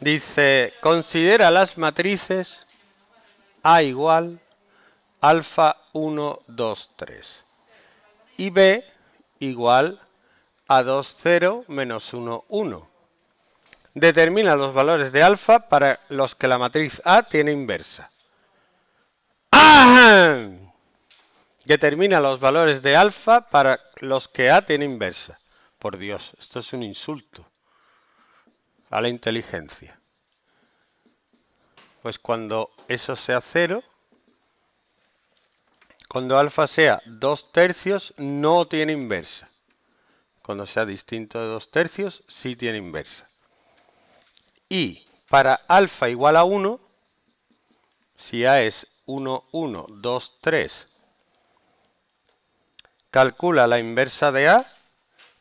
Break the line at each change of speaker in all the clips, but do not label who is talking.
Dice, considera las matrices A igual alfa 1, 2, 3 y B igual a 2, 0, menos 1, 1. Determina los valores de alfa para los que la matriz A tiene inversa. ¡Ah! Determina los valores de alfa para los que A tiene inversa. Por Dios, esto es un insulto a la inteligencia. Pues cuando eso sea cero, cuando alfa sea 2 tercios, no tiene inversa. Cuando sea distinto de 2 tercios, sí tiene inversa. Y para alfa igual a 1, si A es 1, 1, 2, 3, calcula la inversa de A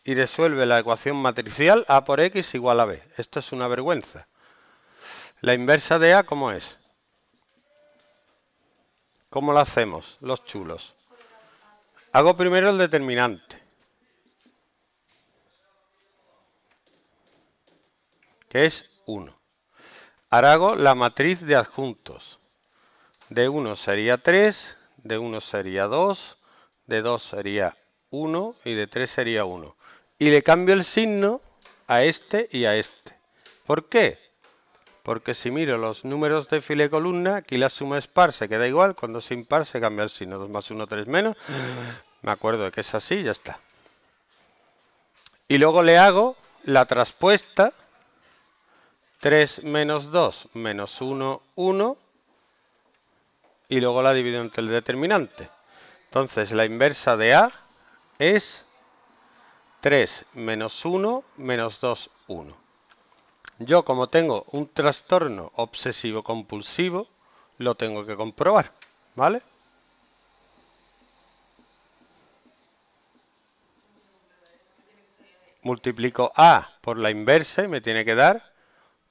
y resuelve la ecuación matricial A por X igual a B. Esto es una vergüenza. La inversa de A, ¿cómo es? ¿Cómo la hacemos, los chulos? Hago primero el determinante. Que es 1. Ahora hago la matriz de adjuntos. De 1 sería 3, de 1 sería 2, de 2 sería 1 y de 3 sería 1 y le cambio el signo a este y a este. ¿Por qué? Porque si miro los números de fila y columna, aquí la suma es par, se queda igual, cuando es impar se cambia el signo, 2 más 1, 3 menos, me acuerdo de que es así, ya está. Y luego le hago la traspuesta, 3 menos 2 menos 1, 1, y luego la divido entre el determinante. Entonces la inversa de A es 3 menos 1 menos 2, 1. Yo como tengo un trastorno obsesivo compulsivo, lo tengo que comprobar, ¿vale? Multiplico A por la inversa y me tiene que dar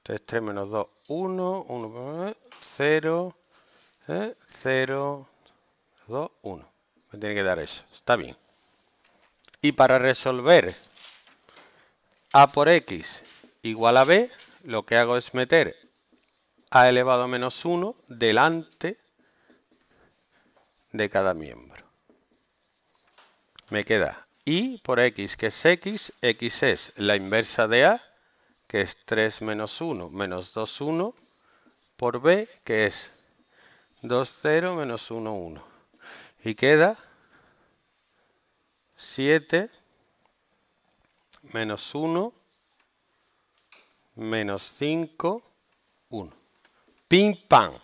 3, 3 menos 2, 1, 1, 0, 0, 2, 1. Me tiene que dar eso. Está bien. Y para resolver a por x igual a b, lo que hago es meter a elevado a menos 1 delante de cada miembro. Me queda y por x, que es x, x es la inversa de a, que es 3 menos 1 menos 2, 1, por b, que es 2, 0 menos 1, 1. Y queda 7 menos 1 menos 5, 1. Pim, pam.